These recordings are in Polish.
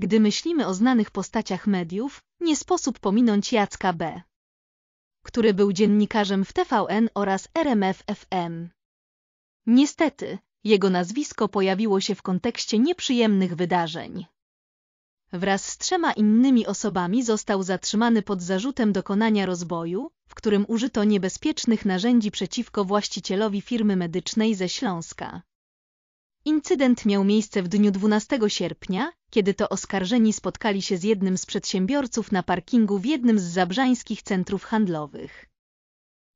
Gdy myślimy o znanych postaciach mediów, nie sposób pominąć Jacka B., który był dziennikarzem w TVN oraz RMF FM. Niestety, jego nazwisko pojawiło się w kontekście nieprzyjemnych wydarzeń. Wraz z trzema innymi osobami został zatrzymany pod zarzutem dokonania rozboju, w którym użyto niebezpiecznych narzędzi przeciwko właścicielowi firmy medycznej ze Śląska. Incydent miał miejsce w dniu 12 sierpnia, kiedy to oskarżeni spotkali się z jednym z przedsiębiorców na parkingu w jednym z zabrzańskich centrów handlowych.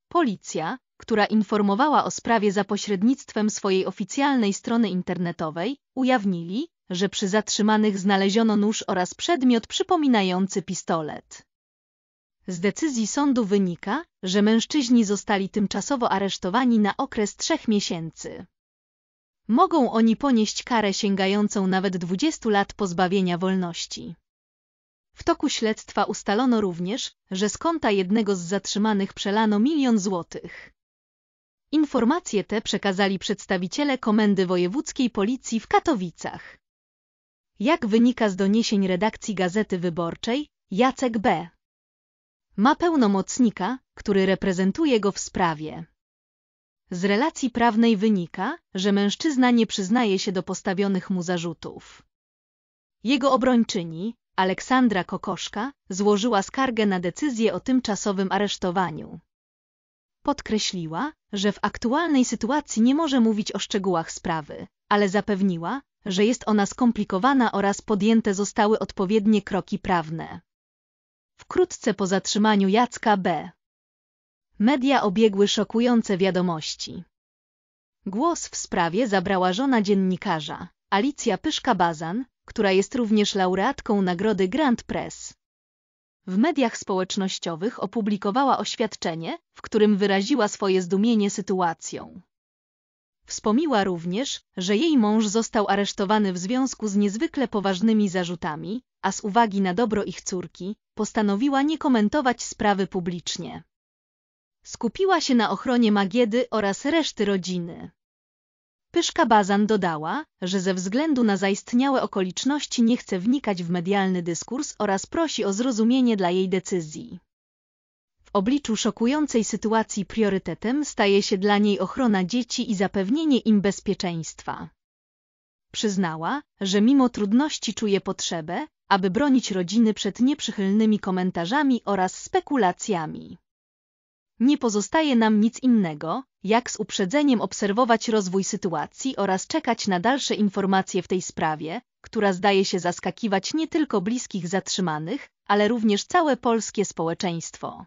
Policja, która informowała o sprawie za pośrednictwem swojej oficjalnej strony internetowej, ujawnili, że przy zatrzymanych znaleziono nóż oraz przedmiot przypominający pistolet. Z decyzji sądu wynika, że mężczyźni zostali tymczasowo aresztowani na okres trzech miesięcy mogą oni ponieść karę sięgającą nawet 20 lat pozbawienia wolności. W toku śledztwa ustalono również, że z konta jednego z zatrzymanych przelano milion złotych. Informacje te przekazali przedstawiciele Komendy Wojewódzkiej Policji w Katowicach. Jak wynika z doniesień redakcji Gazety Wyborczej, Jacek B. ma pełnomocnika, który reprezentuje go w sprawie. Z relacji prawnej wynika, że mężczyzna nie przyznaje się do postawionych mu zarzutów. Jego obrończyni, Aleksandra Kokoszka, złożyła skargę na decyzję o tymczasowym aresztowaniu. Podkreśliła, że w aktualnej sytuacji nie może mówić o szczegółach sprawy, ale zapewniła, że jest ona skomplikowana oraz podjęte zostały odpowiednie kroki prawne. Wkrótce po zatrzymaniu Jacka B. Media obiegły szokujące wiadomości. Głos w sprawie zabrała żona dziennikarza, Alicja Pyszka-Bazan, która jest również laureatką nagrody Grand Press. W mediach społecznościowych opublikowała oświadczenie, w którym wyraziła swoje zdumienie sytuacją. Wspomniła również, że jej mąż został aresztowany w związku z niezwykle poważnymi zarzutami, a z uwagi na dobro ich córki postanowiła nie komentować sprawy publicznie. Skupiła się na ochronie Magiedy oraz reszty rodziny. Pyszka Bazan dodała, że ze względu na zaistniałe okoliczności nie chce wnikać w medialny dyskurs oraz prosi o zrozumienie dla jej decyzji. W obliczu szokującej sytuacji priorytetem staje się dla niej ochrona dzieci i zapewnienie im bezpieczeństwa. Przyznała, że mimo trudności czuje potrzebę, aby bronić rodziny przed nieprzychylnymi komentarzami oraz spekulacjami. Nie pozostaje nam nic innego, jak z uprzedzeniem obserwować rozwój sytuacji oraz czekać na dalsze informacje w tej sprawie, która zdaje się zaskakiwać nie tylko bliskich zatrzymanych, ale również całe polskie społeczeństwo.